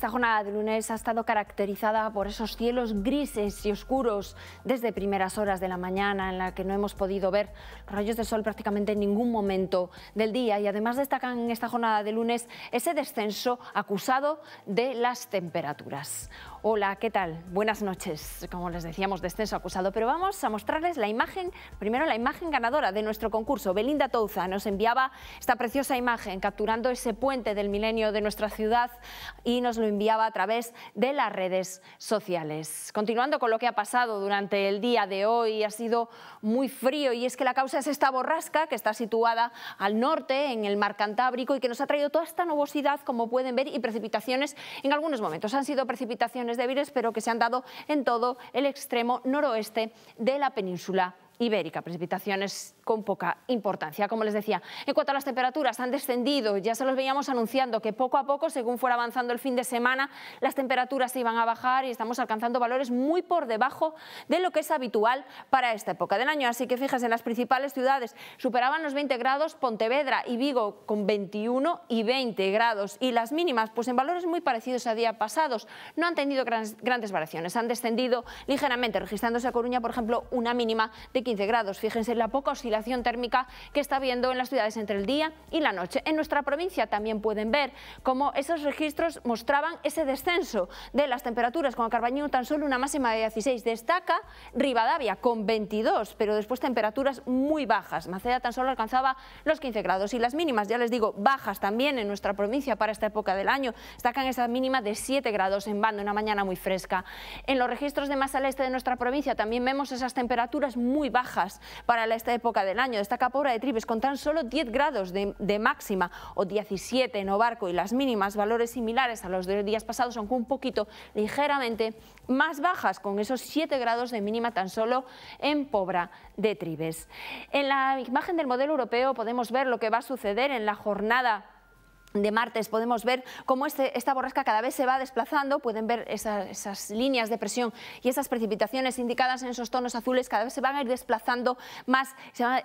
Esta jornada de lunes ha estado caracterizada por esos cielos grises y oscuros desde primeras horas de la mañana en la que no hemos podido ver rayos de sol prácticamente en ningún momento del día y además destacan en esta jornada de lunes ese descenso acusado de las temperaturas. Hola, ¿qué tal? Buenas noches. Como les decíamos, descenso acusado, pero vamos a mostrarles la imagen, primero la imagen ganadora de nuestro concurso. Belinda Touza nos enviaba esta preciosa imagen capturando ese puente del milenio de nuestra ciudad y nos lo enviaba a través de las redes sociales. Continuando con lo que ha pasado durante el día de hoy, ha sido muy frío y es que la causa es esta borrasca que está situada al norte, en el mar Cantábrico, y que nos ha traído toda esta nubosidad, como pueden ver, y precipitaciones en algunos momentos. Han sido precipitaciones débiles pero que se han dado en todo el extremo noroeste de la península ibérica, precipitaciones con poca importancia. Como les decía, en cuanto a las temperaturas, han descendido, ya se los veíamos anunciando que poco a poco, según fuera avanzando el fin de semana, las temperaturas se iban a bajar y estamos alcanzando valores muy por debajo de lo que es habitual para esta época del año. Así que fíjense, en las principales ciudades superaban los 20 grados, Pontevedra y Vigo con 21 y 20 grados y las mínimas, pues en valores muy parecidos a día pasados, no han tenido grandes variaciones, han descendido ligeramente, registrándose a Coruña, por ejemplo, una mínima de 15 grados. Fíjense la poca oscilación térmica que está viendo en las ciudades entre el día y la noche. En nuestra provincia también pueden ver cómo esos registros mostraban ese descenso de las temperaturas, con Carbañón tan solo una máxima de 16. Destaca Rivadavia con 22, pero después temperaturas muy bajas. Maceda tan solo alcanzaba los 15 grados y las mínimas, ya les digo, bajas también en nuestra provincia para esta época del año. Destacan esa mínima de 7 grados en bando, una mañana muy fresca. En los registros de más al este de nuestra provincia también vemos esas temperaturas muy bajas bajas para esta época del año. Destaca Pobra de Tribes con tan solo 10 grados de, máxima o 17 en Obarco y las mínimas, valores similares a los de los días pasados, son un poquito ligeramente más bajas, con esos 7 grados de mínima tan solo en Pobra de Tribes. En la imagen del modelo europeo podemos ver lo que va a suceder en la jornada de martes podemos ver cómo este, esta borrasca cada vez se va desplazando, pueden ver esas, líneas de presión y esas precipitaciones indicadas en esos tonos azules cada vez se van a ir desplazando más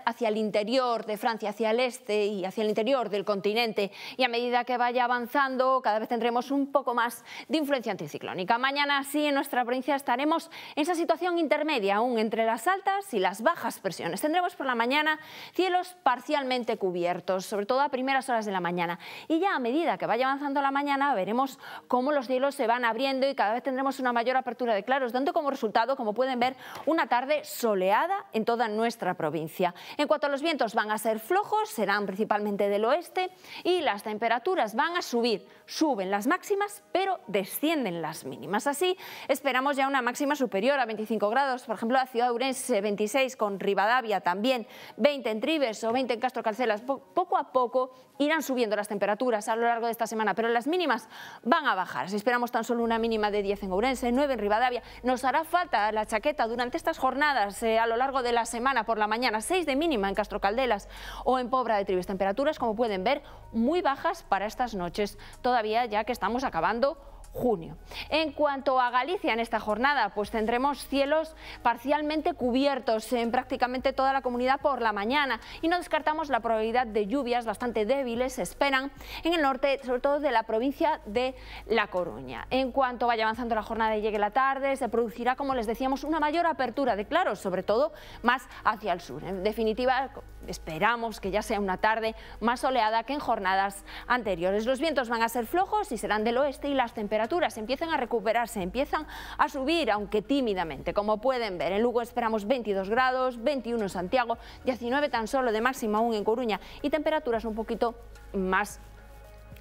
hacia el interior de Francia, hacia el este y hacia el interior del continente y a medida que vaya avanzando cada vez tendremos un poco más de influencia anticiclónica. Mañana sí en nuestra provincia estaremos en esa situación intermedia aún entre las altas y las bajas presiones. Tendremos por la mañana cielos parcialmente cubiertos, sobre todo a primeras horas de la mañana y ya a medida que vaya avanzando la mañana veremos cómo los cielos se van abriendo y cada vez tendremos una mayor apertura de claros, dando como resultado, como pueden ver, una tarde soleada en toda nuestra provincia. En cuanto a los vientos van a ser flojos, serán principalmente del oeste y las temperaturas van a subir, suben las máximas pero descienden las mínimas. Así esperamos ya una máxima superior a 25 grados, por ejemplo la ciudad de Urense 26 con Rivadavia también, 20 en Trives o 20 en Castro Calcelas. Poco a poco irán subiendo las temperaturas a lo largo de esta semana, pero las mínimas van a bajar. Si esperamos tan solo una mínima de 10 en Ourense, 9 en Rivadavia, nos hará falta la chaqueta durante estas jornadas eh, a lo largo de la semana por la mañana, 6 de mínima en Castro Caldelas o en Pobra de Trives. Temperaturas, como pueden ver, muy bajas para estas noches, todavía ya que estamos acabando junio. En cuanto a Galicia, en esta jornada, pues tendremos cielos parcialmente cubiertos en prácticamente toda la comunidad por la mañana y no descartamos la probabilidad de lluvias bastante débiles, se esperan en el norte, sobre todo de la provincia de La Coruña. En cuanto vaya avanzando la jornada y llegue la tarde, se producirá, como les decíamos, una mayor apertura de claros, sobre todo más hacia el sur. En definitiva, Esperamos que ya sea una tarde más soleada que en jornadas anteriores. Los vientos van a ser flojos y serán del oeste y las temperaturas empiezan a recuperarse, empiezan a subir, aunque tímidamente. Como pueden ver, en Lugo esperamos 22 grados, 21 en Santiago, 19 tan solo de máxima aún en Coruña y temperaturas un poquito más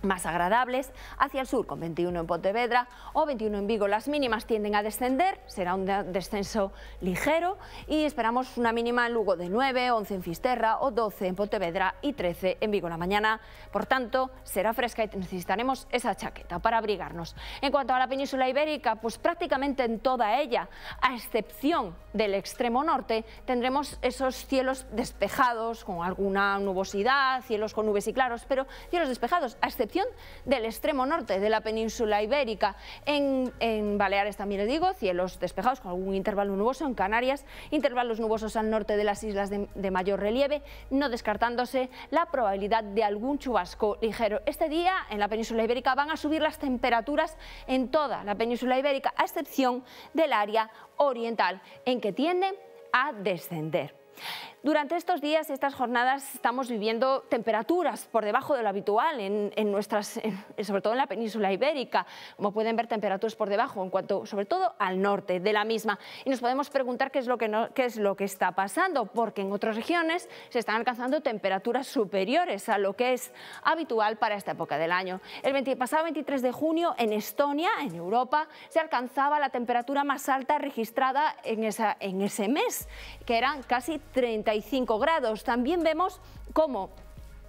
más agradables, hacia el sur con 21 en Pontevedra o 21 en Vigo. Las mínimas tienden a descender, será un descenso ligero y esperamos una mínima en Lugo de 9, 11 en Fisterra o 12 en Pontevedra y 13 en Vigo. La mañana, por tanto, será fresca y necesitaremos esa chaqueta para abrigarnos. En cuanto a la península ibérica, pues prácticamente en toda ella, a excepción del extremo norte, tendremos esos cielos despejados con alguna nubosidad, cielos con nubes y claros, pero cielos despejados, a excepción del extremo norte de la península ibérica. En, Baleares también les digo, cielos despejados con algún intervalo nuboso en Canarias, intervalos nubosos al norte de las islas de, de mayor relieve, no descartándose la probabilidad de algún chubasco ligero. Este día en la península ibérica van a subir las temperaturas en toda la península ibérica, a excepción del área oriental, en que tiende a descender. Durante estos días, y estas jornadas, estamos viviendo temperaturas por debajo de lo habitual, en, nuestras, sobre todo en la península ibérica. Como pueden ver, temperaturas por debajo, en cuanto, sobre todo al norte de la misma. Y nos podemos preguntar qué es lo que, es lo que está pasando, porque en otras regiones se están alcanzando temperaturas superiores a lo que es habitual para esta época del año. El pasado 23 de junio, en Estonia, en Europa, se alcanzaba la temperatura más alta registrada en, esa, en ese mes, que eran casi 30 35 grados. También vemos cómo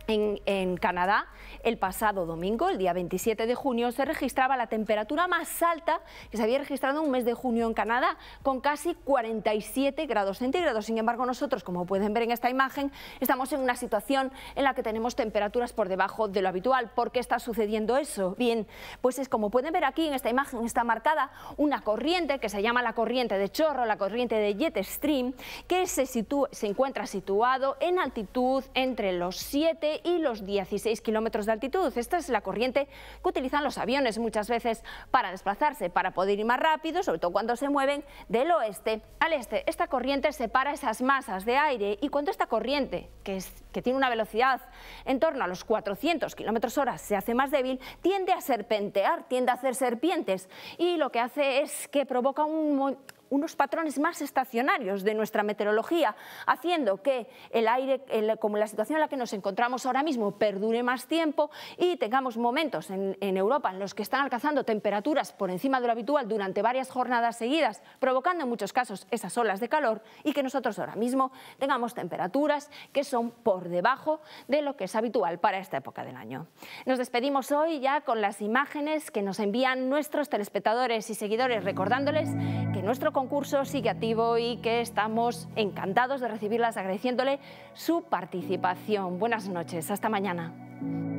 en, Canadá, el pasado domingo, el día 27 de junio, se registraba la temperatura más alta que se había registrado en un mes de junio en Canadá, con casi 47 grados centígrados. Sin embargo, nosotros, como pueden ver en esta imagen, estamos en una situación en la que tenemos temperaturas por debajo de lo habitual. ¿Por qué está sucediendo eso? Bien, pues es como pueden ver aquí en esta imagen está marcada una corriente que se llama la corriente de chorro, la corriente de jet stream, que se, se encuentra situado en altitud entre los 7 y los 16 kilómetros de altitud. Esta es la corriente que utilizan los aviones muchas veces para desplazarse, para poder ir más rápido, sobre todo cuando se mueven del oeste al este. Esta corriente separa esas masas de aire y cuando esta corriente, que, es, que tiene una velocidad en torno a los 400 kilómetros hora, se hace más débil, tiende a serpentear, tiende a hacer serpientes y lo que hace es que provoca un, unos patrones más estacionarios de nuestra meteorología, haciendo que el aire, como la situación en la que nos encontramos ahora mismo, perdure más tiempo y tengamos momentos en, en Europa en los que están alcanzando temperaturas por encima de lo habitual durante varias jornadas seguidas, provocando en muchos casos esas olas de calor y que nosotros ahora mismo tengamos temperaturas que son por debajo de lo que es habitual para esta época del año. Nos despedimos hoy ya con las imágenes que nos envían nuestros telespectadores y seguidores, recordándoles que nuestro concurso sigue activo y que estamos encantados de recibirlas agradeciéndole su participación. Buenas noches, hasta mañana.